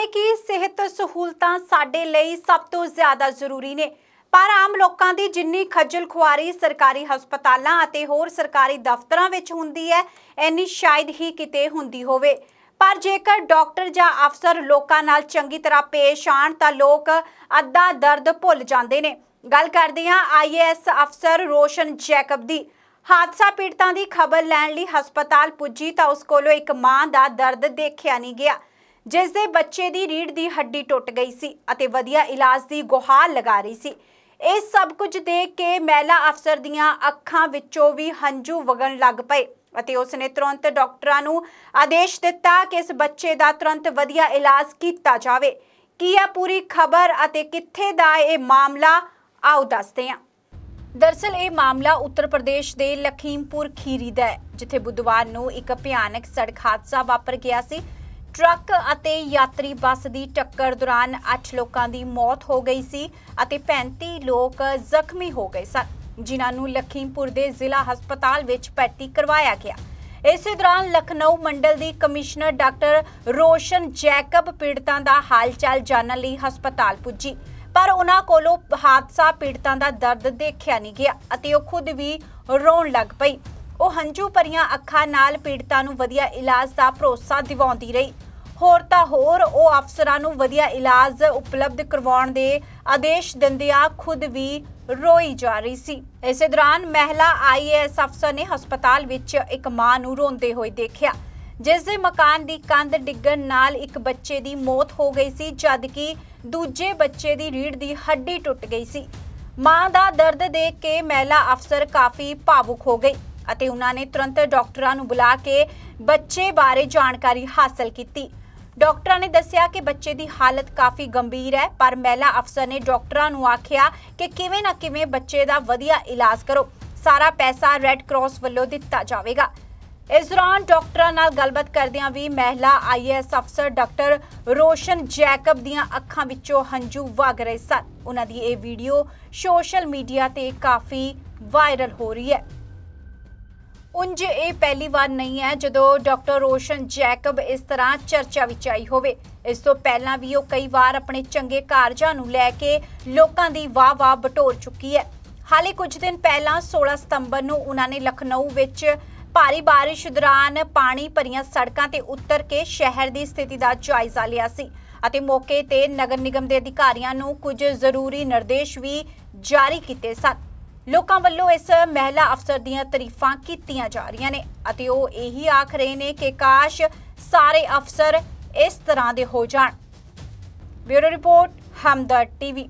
ਭਾਵੇਂ ਕਿ ਸਿਹਤ ਸਹੂਲਤਾਂ ਸਾਡੇ ਲਈ ਸਭ ਤੋਂ ਜ਼ਿਆਦਾ ਜ਼ਰੂਰੀ ਨੇ ਪਰ ਆਮ ਲੋਕਾਂ ਦੀ ਜਿੰਨੀ ਖੱਜਲ ਖੁਆਰੀ ਸਰਕਾਰੀ ਹਸਪਤਾਲਾਂ ਅਤੇ ਹੋਰ ਸਰਕਾਰੀ ਦਫ਼ਤਰਾਂ ਵਿੱਚ ਹੁੰਦੀ ਹੈ ਐਨੀ ਸ਼ਾਇਦ ਹੀ ਕਿਤੇ ਹੁੰਦੀ ਹੋਵੇ ਪਰ ਜੇਕਰ ਡਾਕਟਰ ਜਾਂ ਅਫਸਰ ਲੋਕਾਂ ਨਾਲ ਚੰਗੀ ਤਰ੍ਹਾਂ ਪੇਸ਼ ਆਣ ਤਾਂ ਲੋਕ ਅੱਧਾ ਦਰਦ ਭੁੱਲ ਜਾਂਦੇ ਨੇ ਗੱਲ ਕਰਦੇ ਹਾਂ ਆਈਐਸ ਅਫਸਰ ਰੋਸ਼ਨ ਜੈਕਬ ਦੀ ਹਾਦਸਾ ਪੀੜਤਾਂ ਦੀ ਖਬਰ ਲੈਣ ਲਈ ਹਸਪਤਾਲ ਪੁੱਜੀ ਤਾਂ ਉਸ ਕੋਲੋਂ ਇੱਕ ਮਾਂ ਦਾ ਦਰਦ ਦੇਖਿਆ ਨਹੀਂ ਗਿਆ ਜਿਸ ਦੇ ਬੱਚੇ ਦੀ ਰੀੜ ਦੀ ਹੱਡੀ ਟੁੱਟ ਗਈ ਸੀ ਅਤੇ ਵਧੀਆ ਇਲਾਜ ਦੀ ਗੁਹਾਰ ਲਗਾ ਰਹੀ ਸੀ ਇਹ ਸਭ ਕੁਝ ਦੇਖ ਕੇ ਮਹਿਲਾ ਅਫਸਰ ਦੀਆਂ ਅੱਖਾਂ ਵਿੱਚੋਂ ਵੀ ਹੰਝੂ ਵਗਣ ਲੱਗ ਪਏ ਅਤੇ ਉਸ ਨੇ ਤੁਰੰਤ ਡਾਕਟਰਾਂ ਨੂੰ ਆਦੇਸ਼ ਦਿੱਤਾ ਕਿ ਇਸ ਬੱਚੇ ਦਾ ਤੁਰੰਤ ਵਧੀਆ ਇਲਾਜ ਕੀਤਾ ਜਾਵੇ ਕੀ ਆ ਪੂਰੀ ਖਬਰ ਅਤੇ ਕਿੱਥੇ ਦਾ ਇਹ ਮਾਮਲਾ ਆਉ ਦੱਸਦੇ ਹਾਂ ਦਰਸਲ ਇਹ ਮਾਮਲਾ ਉੱਤਰ ਪ੍ਰਦੇਸ਼ ਦੇ ਲਖੀਮਪੁਰ ਖੀਰੀ ਦਾ ਹੈ ਜਿੱਥੇ ਬੁੱਧਵਾਰ ਨੂੰ ਇੱਕ ਭਿਆਨਕ ਸੜਕ ਹਾਦਸਾ ਵਾਪਰ ਗਿਆ ਸੀ ਟਰੱਕ ਅਤੇ ਯਾਤਰੀ ਬੱਸ ਦੀ ਟੱਕਰ ਦੌਰਾਨ 8 ਲੋਕਾਂ ਦੀ ਮੌਤ ਹੋ ਗਈ ਸੀ ਅਤੇ 35 ਲੋਕ ਜ਼ਖਮੀ ਹੋ ਗਏ ਸਨ ਜਿਨ੍ਹਾਂ ਨੂੰ ਲਖੀਮਪੁਰ ਦੇ ਜ਼ਿਲ੍ਹਾ ਹਸਪਤਾਲ ਵਿੱਚ ਭਰਤੀ ਕਰਵਾਇਆ ਗਿਆ ਇਸੇ ਦੌਰਾਨ ਲਖਨਊ ਮੰਡਲ ਦੀ ਕਮਿਸ਼ਨਰ ਡਾਕਟਰ ਰੋਸ਼ਨ ਜੈਕਬ ਪੀੜਤਾਂ ਦਾ ਹਾਲਚਾਲ ਜਾਣਨ ਲਈ ਹਸਪਤਾਲ ਪੁੱਜੀ ਪਰ ਉਹਨਾਂ ਕੋਲੋਂ ਹਾਦਸਾ ਪੀੜਤਾਂ ਦਾ ਦਰਦ ਦੇਖਿਆ ਨਹੀਂ ਗਿਆ ਅਤੇ ਉਹ ਖੁਦ ਵੀ ਰੋਣ ਲੱਗ ਪਈ ਉਹ ਹੰਝੂ ਭਰੀਆਂ ਅੱਖਾਂ ਨਾਲ ਪੀੜਤਾਂ ਨੂੰ ਵਧੀਆ ਇਲਾਜ ਦਾ ਭਰੋਸਾ ਦਿਵਾਉਂਦੀ ਰਹੀ ਹੋਰ ਤਾਂ ਹੋਰ ਉਹ ਅਫਸਰਾਂ ਨੂੰ ਵਧੀਆ ਇਲਾਜ ਉਪਲਬਧ ਕਰਵਾਉਣ ਦੇ ਆਦੇਸ਼ ਦਿੰਦਿਆਂ ਖੁਦ ਵੀ ਰੋਈ ਜਾ ਰਹੀ ਸੀ ਇਸੇ ਦੌਰਾਨ ਮਹਿਲਾ ਆਈਐਸ ਅਫਸਰ ਨੇ ਹਸਪਤਾਲ ਵਿੱਚ ਇੱਕ ਮਾਂ ਨੂੰ ਰੋਂਦੇ ਹੋਏ ਦੇਖਿਆ ਜਿਸ ਦੇ ਮਕਾਨ ਦੀ ਕੰਧ ਡਿੱਗਣ ਨਾਲ ਇੱਕ ਬੱਚੇ ਦੀ ਮੌਤ ਹੋ ਗਈ ਸੀ ਜਦਕਿ ਦੂਜੇ ਬੱਚੇ ਦੀ ਰੀੜ ਦੀ ਹੱਡੀ ਟੁੱਟ ਗਈ ਸੀ ਮਾਂ ਦਾ ਦਰਦ ਦੇਖ ਕੇ ਮਹਿਲਾ ਅਫਸਰ ਕਾਫੀ ਭਾਵੁਕ ਹੋ ਗਈ ਅਤੇ ਉਹਨਾਂ ਨੇ ਤੁਰੰਤ ਡਾਕਟਰਾਂ ਨੂੰ ਬੁਲਾ ਕੇ ਬੱਚੇ ਬਾਰੇ ਜਾਣਕਾਰੀ ਹਾਸਲ ਕੀਤੀ ਡਾਕਟਰਾਂ ਨੇ ਦੱਸਿਆ ਕਿ ਬੱਚੇ ਦੀ ਹਾਲਤ ਕਾਫੀ ਗੰਭੀਰ ਹੈ ਪਰ ਮਹਿਲਾ ਅਫਸਰ ਨੇ ਡਾਕਟਰਾਂ ਨੂੰ ਆਖਿਆ ਕਿ ਕਿਵੇਂ ਨਾ ਕਿਵੇਂ ਬੱਚੇ ਦਾ ਵਧੀਆ ਇਲਾਜ ਕਰੋ ਸਾਰਾ ਪੈਸਾ ਰੈੱਡ ਕਰਾਸ ਵੱਲੋਂ ਦਿੱਤਾ ਜਾਵੇਗਾ ਇਸ ਦੌਰਾਨ ਡਾਕਟਰਾਂ ਨਾਲ ਗੱਲਬਾਤ ਕਰਦਿਆਂ ਵੀ ਮਹਿਲਾ ਆਈਐਸ ਅਫਸਰ ਡਾਕਟਰ ਰੋਸ਼ਨ ਜੈਕਬ ਦੀਆਂ ਅੱਖਾਂ ਵਿੱਚੋਂ ਹੰਝੂ ਵਗ ਰਹੇ ਸਨ ਉਹਨਾਂ ਦੀ ਇਹ ਵੀਡੀਓ ਸੋਸ਼ਲ ਮੀਡੀਆ ਤੇ ਕਾਫੀ ਵਾਇਰਲ ਹੋ ਰਹੀ ਹੈ ਉੰਜ ਇਹ ਪਹਿਲੀ ਵਾਰ ਨਹੀਂ ਹੈ ਜਦੋਂ ਡਾਕਟਰ ਰੋਸ਼ਨ ਜੈਕਬ ਇਸ ਤਰ੍ਹਾਂ ਚਰਚਾ ਵਿੱਚ ਆਈ ਹੋਵੇ ਇਸ ਤੋਂ ਪਹਿਲਾਂ ਵੀ ਉਹ ਕਈ ਵਾਰ ਆਪਣੇ ਚੰਗੇ ਕਾਰਜਾਂ ਨੂੰ ਲੈ ਕੇ ਲੋਕਾਂ ਦੀ ਵਾਹ-ਵਾਹ ਬਟੋਰ ਚੁੱਕੀ ਹੈ ਹਾਲੇ ਕੁਝ ਦਿਨ ਪਹਿਲਾਂ 16 ਸਤੰਬਰ ਨੂੰ ਉਹਨਾਂ ਨੇ ਲਖਨਊ ਵਿੱਚ ਭਾਰੀ ਬਾਰਿਸ਼ ਦੌਰਾਨ ਪਾਣੀ ਭਰੀਆਂ ਸੜਕਾਂ ਤੇ ਉਤਰ ਕੇ ਸ਼ਹਿਰ ਦੀ ਸਥਿਤੀ ਦਾ ਜਾਇਜ਼ਾ ਲਿਆ ਸੀ ਅਤੇ ਮੌਕੇ ਤੇ ਨਗਰ ਨਿਗਮ ਦੇ ਅਧਿਕਾਰੀਆਂ ਨੂੰ ਕੁਝ ਜ਼ਰੂਰੀ ਨਿਰਦੇਸ਼ ਵੀ ਜਾਰੀ ਕੀਤੇ ਸਨ ਲੋਕਾਂ ਵੱਲੋਂ ਇਸ ਮਹਿਲਾ ਅਫਸਰ ਦੀਆਂ ਤਾਰੀਫਾਂ ਕੀਤੀਆਂ ਜਾ ਰਹੀਆਂ ਨੇ ਅਤੇ ਉਹ ਇਹੀ ਆਖ ਰਹੇ ਨੇ ਕਿ ਕਾਸ਼ ਸਾਰੇ ਅਫਸਰ ਇਸ ਤਰ੍ਹਾਂ ਦੇ ਹੋ ਜਾਣ ਬਿਊਰੋ ਰਿਪੋਰਟ ਹਮਦਰ ਟੀਵੀ